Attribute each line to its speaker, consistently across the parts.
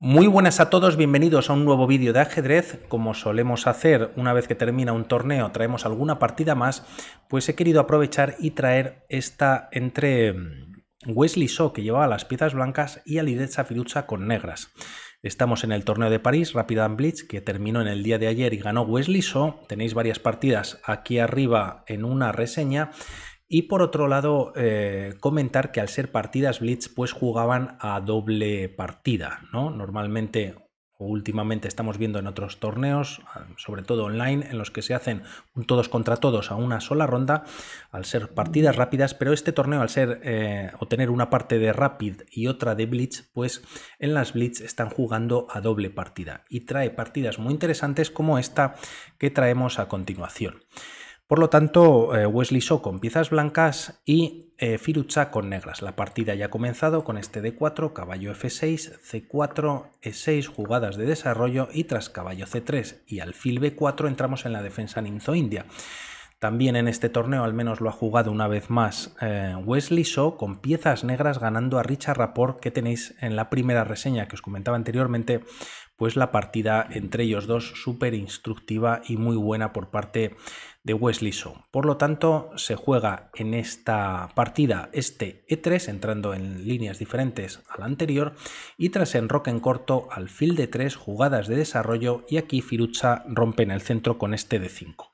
Speaker 1: Muy buenas a todos, bienvenidos a un nuevo vídeo de ajedrez. Como solemos hacer una vez que termina un torneo, traemos alguna partida más, pues he querido aprovechar y traer esta entre mm, Wesley So, que llevaba las piezas blancas, y Alireza Fiducha con negras. Estamos en el torneo de París, Rapid and Blitz, que terminó en el día de ayer y ganó Wesley So. Tenéis varias partidas aquí arriba en una reseña. Y por otro lado, eh, comentar que al ser partidas Blitz, pues jugaban a doble partida, ¿no? Normalmente o últimamente estamos viendo en otros torneos, ah, sobre todo online, en los que se hacen todos contra todos a una sola ronda, al ser partidas rápidas, pero este torneo al ser eh, o tener una parte de Rapid y otra de Blitz, pues en las Blitz están jugando a doble partida y trae partidas muy interesantes como esta que traemos a continuación. Por lo tanto, eh, Wesley So con piezas blancas y Firucha eh, con negras. La partida ya ha comenzado con este D4, caballo F6, C4, E6, jugadas de desarrollo y tras caballo C3 y alfil B4 entramos en la defensa ninzo-india. También en este torneo al menos lo ha jugado una vez más eh, Wesley So con piezas negras ganando a Richard Rapport que tenéis en la primera reseña que os comentaba anteriormente, pues la partida entre ellos dos súper instructiva y muy buena por parte de Wesley Por lo tanto, se juega en esta partida este E3, entrando en líneas diferentes a la anterior, y tras enroque en corto, alfil de 3, jugadas de desarrollo, y aquí Firucha rompe en el centro con este de 5.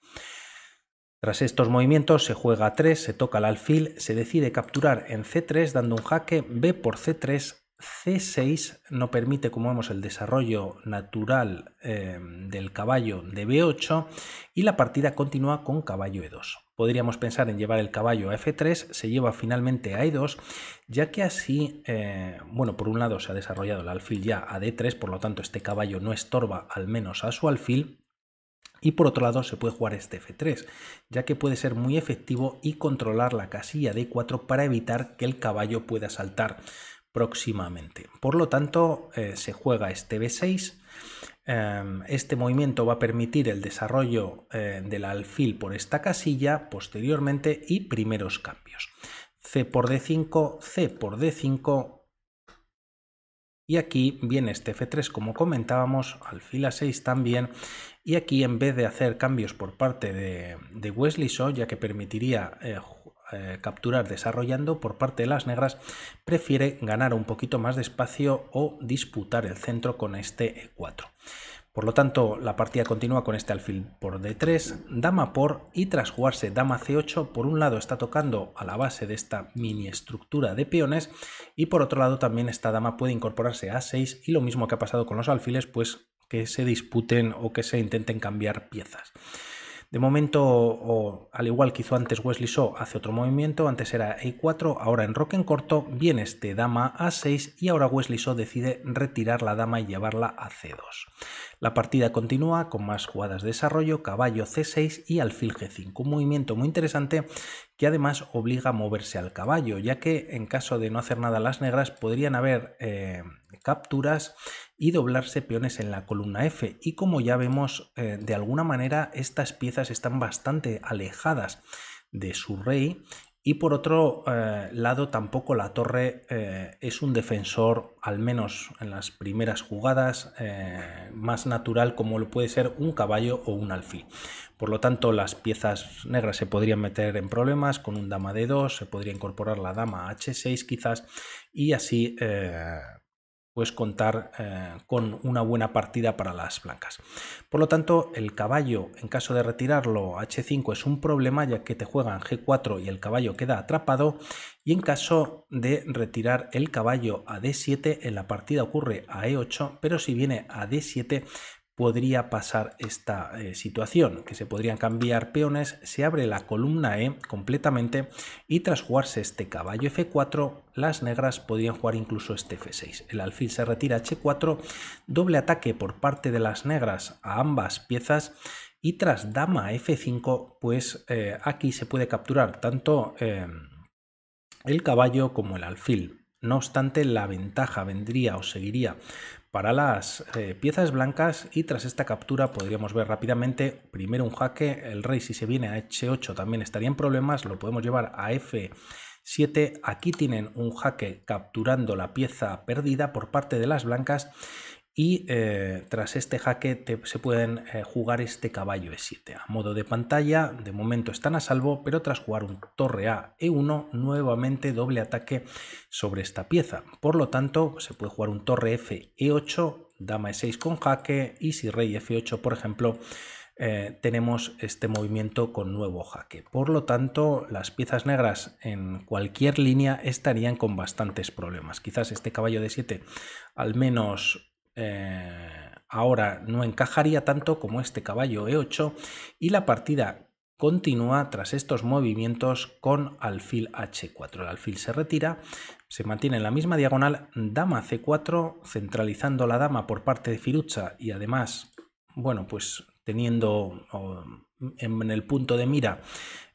Speaker 1: Tras estos movimientos se juega a 3, se toca el alfil, se decide capturar en C3 dando un jaque B por C3 C6 no permite, como vemos, el desarrollo natural eh, del caballo de B8 y la partida continúa con caballo E2. Podríamos pensar en llevar el caballo a F3, se lleva finalmente a E2, ya que así, eh, bueno, por un lado se ha desarrollado el alfil ya a D3, por lo tanto este caballo no estorba al menos a su alfil, y por otro lado se puede jugar este F3, ya que puede ser muy efectivo y controlar la casilla D4 para evitar que el caballo pueda saltar próximamente. Por lo tanto, eh, se juega este B6. Eh, este movimiento va a permitir el desarrollo eh, del alfil por esta casilla posteriormente y primeros cambios. C por D5, C por D5. Y aquí viene este F3 como comentábamos, alfil A6 también. Y aquí en vez de hacer cambios por parte de, de Wesley Shaw, ya que permitiría eh, capturar desarrollando por parte de las negras prefiere ganar un poquito más de espacio o disputar el centro con este E4. Por lo tanto, la partida continúa con este alfil por D3, dama por y tras jugarse dama C8, por un lado está tocando a la base de esta mini estructura de peones y por otro lado también esta dama puede incorporarse a A6 y lo mismo que ha pasado con los alfiles, pues que se disputen o que se intenten cambiar piezas. De momento, o, al igual que hizo antes Wesley Shaw, hace otro movimiento, antes era E4, ahora en roque en corto, viene este dama A6 y ahora Wesley Shaw decide retirar la dama y llevarla a C2. La partida continúa con más jugadas de desarrollo, caballo C6 y alfil G5, un movimiento muy interesante que además obliga a moverse al caballo, ya que en caso de no hacer nada las negras podrían haber eh, capturas y doblarse peones en la columna F. Y como ya vemos, eh, de alguna manera estas piezas están bastante alejadas de su rey y por otro eh, lado, tampoco la torre eh, es un defensor, al menos en las primeras jugadas, más natural como lo puede ser un caballo o un alfil. Por lo tanto, las piezas negras se podrían meter en problemas con un dama de 2, se podría incorporar la dama H6 quizás, y así pues contar eh, con una buena partida para las blancas. Por lo tanto, el caballo, en caso de retirarlo h5, es un problema ya que te juegan g4 y el caballo queda atrapado. Y en caso de retirar el caballo a d7, en la partida ocurre a e8, pero si viene a d7, podría pasar esta eh, situación, que se podrían cambiar peones, se abre la columna E completamente y tras jugarse este caballo F4, las negras podrían jugar incluso este F6. El alfil se retira H4, doble ataque por parte de las negras a ambas piezas y tras dama F5, pues eh, aquí se puede capturar tanto eh, el caballo como el alfil. No obstante, la ventaja vendría o seguiría para las eh, piezas blancas y tras esta captura podríamos ver rápidamente primero un jaque, el rey si se viene a h8 también estaría en problemas, lo podemos llevar a f7, aquí tienen un jaque capturando la pieza perdida por parte de las blancas y eh, tras este jaque se pueden eh, jugar este caballo e7. A modo de pantalla, de momento están a salvo, pero tras jugar un torre a e1, nuevamente doble ataque sobre esta pieza. Por lo tanto, pues, se puede jugar un torre f e8, dama e6 con jaque y si rey f8, por ejemplo, eh, tenemos este movimiento con nuevo jaque. Por lo tanto, las piezas negras en cualquier línea estarían con bastantes problemas. Quizás este caballo de 7 al menos eh, ahora no encajaría tanto como este caballo E8 y la partida continúa tras estos movimientos con alfil H4. El alfil se retira, se mantiene en la misma diagonal, dama C4, centralizando la dama por parte de Firucha y además, bueno, pues teniendo en el punto de mira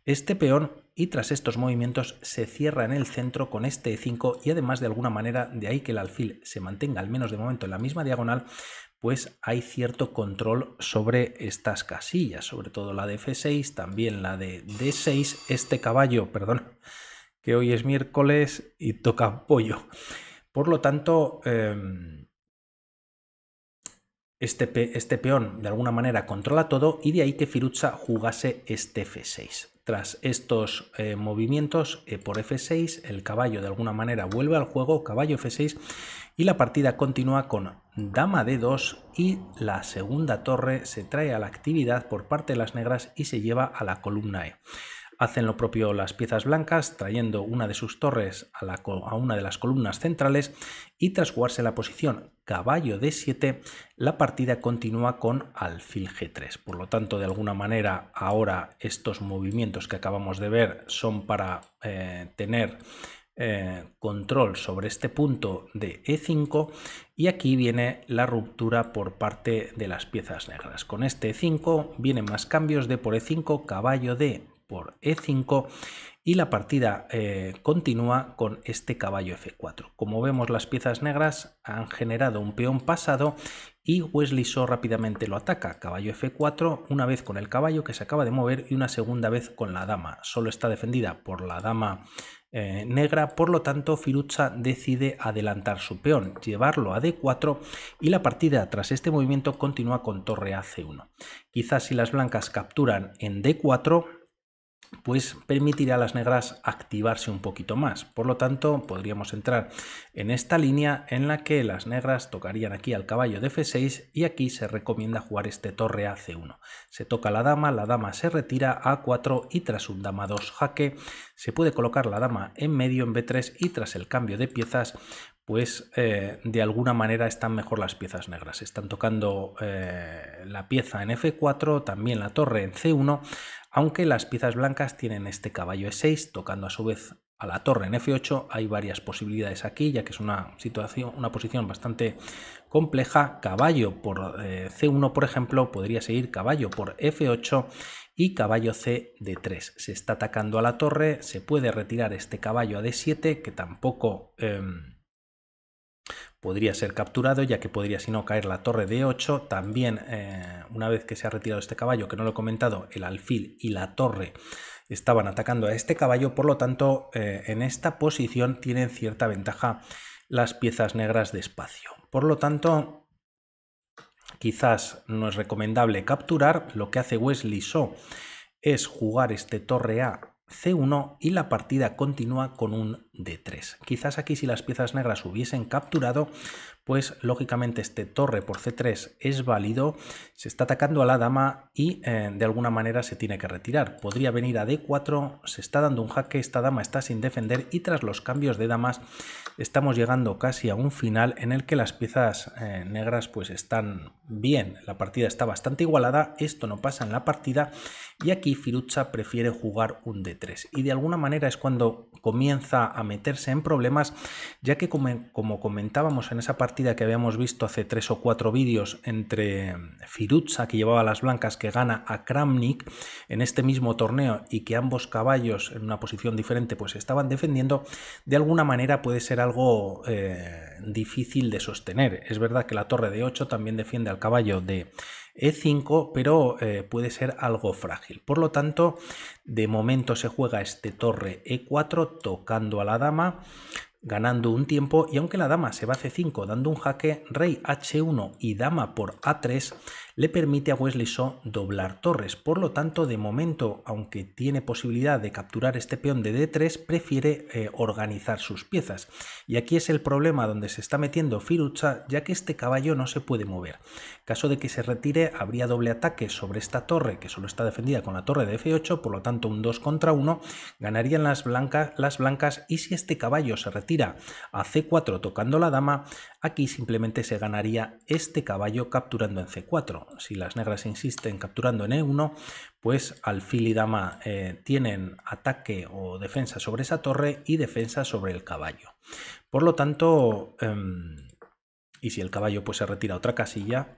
Speaker 1: este peón y tras estos movimientos se cierra en el centro con este E5 y además de alguna manera de ahí que el alfil se mantenga al menos de momento en la misma diagonal, pues hay cierto control sobre estas casillas, sobre todo la de F6, también la de D6, este caballo, perdón, que hoy es miércoles y toca pollo. Por lo tanto, em, este, este, peón de alguna manera controla todo y de ahí que Firuza jugase este F6. Tras estos eh, movimientos eh, por F6, el caballo de alguna manera vuelve al juego, caballo F6, y la partida continúa con dama D2 y la segunda torre se trae a la actividad por parte de las negras y se lleva a la columna E. Hacen lo propio las piezas blancas, trayendo una de sus torres a, la, a una de las columnas centrales y tras jugarse la posición caballo d7, la partida continúa con alfil g3. Por lo tanto, de alguna manera, ahora estos movimientos que acabamos de ver son para eh, tener eh, control sobre este punto de e5 y aquí viene la ruptura por parte de las piezas negras. Con este e5 vienen más cambios de por e5, caballo d, por E5 y la partida eh, continúa con este caballo F4. Como vemos las piezas negras han generado un peón pasado y Wesley So rápidamente lo ataca, caballo F4, una vez con el caballo que se acaba de mover y una segunda vez con la dama. Solo está defendida por la dama eh, negra, por lo tanto Firucha decide adelantar su peón, llevarlo a D4 y la partida tras este movimiento continúa con torre c 1 Quizás si las blancas capturan en D4 pues permitirá a las negras activarse un poquito más. Por lo tanto, podríamos entrar en esta línea en la que las negras tocarían aquí al caballo de F6 y aquí se recomienda jugar este torre a C1. Se toca la dama, la dama se retira a A4 y tras un dama 2 jaque se puede colocar la dama en medio en B3 y tras el cambio de piezas pues eh, de alguna manera están mejor las piezas negras. Están tocando eh, la pieza en F4, también la torre en C1, aunque las piezas blancas tienen este caballo E6, tocando a su vez a la torre en F8. Hay varias posibilidades aquí, ya que es una situación, una posición bastante compleja. Caballo por eh, C1, por ejemplo, podría seguir caballo por F8 y caballo C de 3. Se está atacando a la torre, se puede retirar este caballo a D7, que tampoco... Em, podría ser capturado, ya que podría si no caer la torre de 8. También, eh, una vez que se ha retirado este caballo, que no lo he comentado, el alfil y la torre estaban atacando a este caballo, por lo tanto, eh, en esta posición tienen cierta ventaja las piezas negras de espacio. Por lo tanto, quizás no es recomendable capturar. Lo que hace Wesley So es jugar este torre A C1 y la partida continúa con un D3. Quizás aquí si las piezas negras hubiesen capturado, pues lógicamente este torre por C3 es válido, se está atacando a la dama y eh, de alguna manera se tiene que retirar. Podría venir a D4, se está dando un jaque, esta dama está sin defender y tras los cambios de damas estamos llegando casi a un final en el que las piezas eh, negras pues están bien, la partida está bastante igualada, esto no pasa en la partida y aquí Firuzza prefiere jugar un D3. Y de alguna manera es cuando comienza a meterse en problemas, ya que como, comentábamos en esa partida que habíamos visto hace tres o cuatro vídeos entre Firuzza, que llevaba las blancas, que gana a Kramnik en este mismo torneo y que ambos caballos en una posición diferente pues estaban defendiendo, de alguna manera puede ser algo eh, difícil de sostener. Es verdad que la torre de 8 también defiende al caballo de e5, pero eh, puede ser algo frágil. Por lo tanto, de momento se juega este torre E4 tocando a la dama, ganando un tiempo y aunque la dama se va a c5 dando un jaque, rey h1 y dama por a3 le permite a Wesley Shaw doblar torres. Por lo tanto, de momento, aunque tiene posibilidad de capturar este peón de d3, prefiere eh, organizar sus piezas. Y aquí es el problema donde se está metiendo Firucha, ya que este caballo no se puede mover. Caso de que se retire, habría doble ataque sobre esta torre, que solo está defendida con la torre de f8, por lo tanto un 2 contra 1, ganarían las blancas, las blancas y si este caballo se retira tira a c4 tocando la dama, aquí simplemente se ganaría este caballo capturando en c4. Si las negras insisten capturando en e1, pues alfil y dama eh, tienen ataque o defensa sobre esa torre y defensa sobre el caballo. Por lo tanto, em, y si el caballo pues, se retira a otra casilla,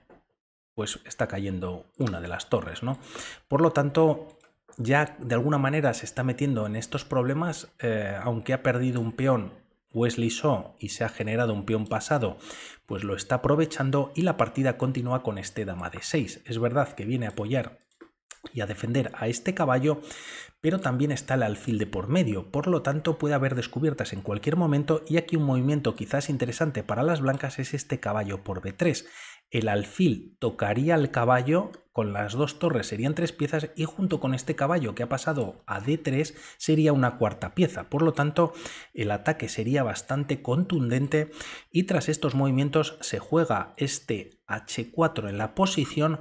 Speaker 1: pues está cayendo una de las torres, ¿no? Por lo tanto, ya de alguna manera se está metiendo en estos problemas, eh, aunque ha perdido un peón Wesley Shaw y se ha generado un peón pasado, pues lo está aprovechando y la partida continúa con este dama de 6. Es verdad que viene a apoyar y a defender a este caballo, pero también está el alfil de por medio, por lo tanto puede haber descubiertas en cualquier momento y aquí un movimiento quizás interesante para las blancas es este caballo por B3, el alfil tocaría al caballo con las dos torres, serían tres piezas y junto con este caballo que ha pasado a D3 sería una cuarta pieza. Por lo tanto, el ataque sería bastante contundente y tras estos movimientos se juega este H4 en la posición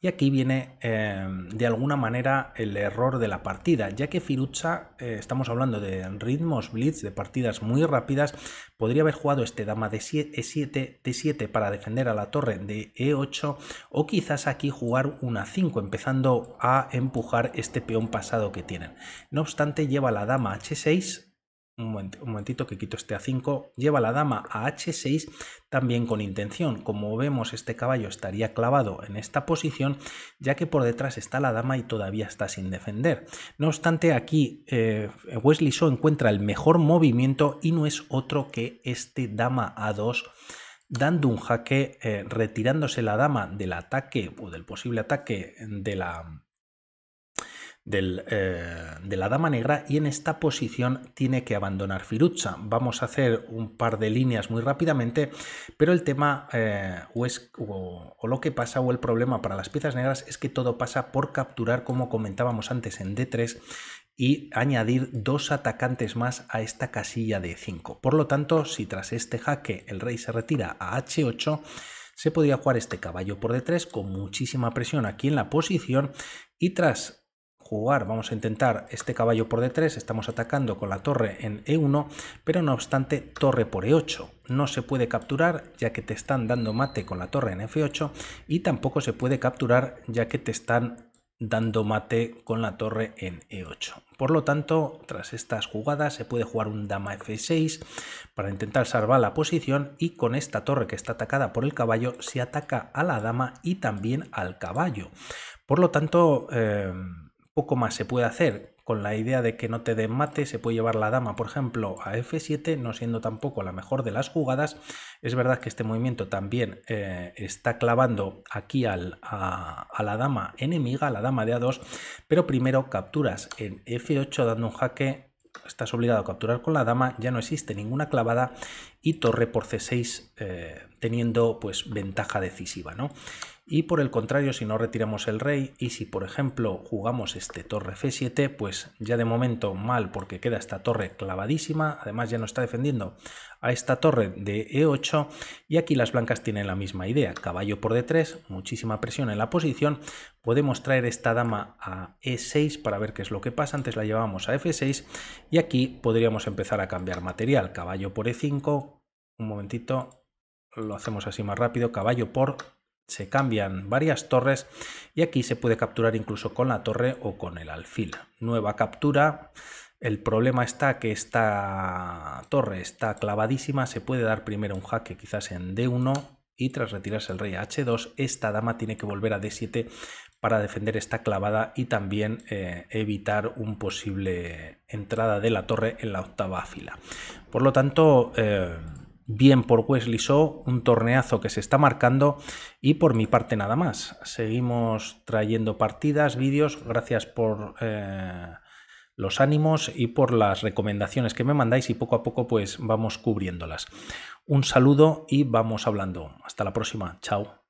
Speaker 1: y aquí viene eh, de alguna manera el error de la partida, ya que Firucha, eh, estamos hablando de ritmos blitz, de partidas muy rápidas, podría haber jugado este dama de E7, D7 para defender a la torre de E8 o quizás aquí jugar una 5, empezando a empujar este peón pasado que tienen. No obstante, lleva la dama H6 un momentito que quito este a5, lleva la dama a h6 también con intención. Como vemos este caballo estaría clavado en esta posición ya que por detrás está la dama y todavía está sin defender. No obstante aquí eh, Wesley Shaw encuentra el mejor movimiento y no es otro que este dama a2 dando un jaque, eh, retirándose la dama del ataque o del posible ataque de la, eh, de la dama negra y en esta posición tiene que abandonar Firucha. Vamos a hacer un par de líneas muy rápidamente, pero el tema eh, o, lo que pasa o el problema para las piezas negras es que todo pasa por capturar, como comentábamos antes en D3, y añadir dos atacantes más a esta casilla de 5. Por lo tanto, si tras este jaque el rey se retira a h8, se podría jugar este caballo por d3 con muchísima presión aquí en la posición y tras jugar, vamos a intentar este caballo por d3, estamos atacando con la torre en e1, pero no obstante torre por e8, no se puede capturar ya que te están dando mate con la torre en f8 y tampoco se puede capturar ya que te están dando mate con la torre en e8. Por lo tanto, tras estas jugadas se puede jugar un dama f6 para intentar salvar la posición y con esta torre que está atacada por el caballo se ataca a la dama y también al caballo. Por lo tanto, eh, poco más se puede hacer con la idea de que no te den mate, se puede llevar la dama, por ejemplo, a f7, no siendo tampoco la mejor de las jugadas. Es verdad que este movimiento también eh, está clavando aquí al, a, la dama enemiga, a la dama de a2, pero primero capturas en f8 dando un jaque, estás obligado a capturar con la dama, ya no existe ninguna clavada y torre por c6 eh, teniendo pues ventaja decisiva, ¿no? Y por el contrario, si no retiramos el rey y si por ejemplo jugamos este torre f7, pues ya de momento mal porque queda esta torre clavadísima, además ya no está defendiendo a esta torre de e8 y aquí las blancas tienen la misma idea, caballo por d3, muchísima presión en la posición, podemos traer esta dama a e6 para ver qué es lo que pasa, antes la llevamos a f6 y aquí podríamos empezar a cambiar material, caballo por e5, un momentito, lo hacemos así más rápido, caballo por se cambian varias torres y aquí se puede capturar incluso con la torre o con el alfil. Nueva captura. El problema está que esta torre está clavadísima. Se puede dar primero un jaque quizás en D1 y tras retirarse el rey a H2, esta dama tiene que volver a D7 para defender esta clavada y también eh, evitar un posible entrada de la torre en la octava fila. Por lo tanto... Eh, bien por Wesley Shaw, un torneazo que se está marcando y por mi parte nada más. Seguimos trayendo partidas, vídeos, gracias por eh, los ánimos y por las recomendaciones que me mandáis y poco a poco pues vamos cubriéndolas. Un saludo y vamos hablando. Hasta la próxima. Chao.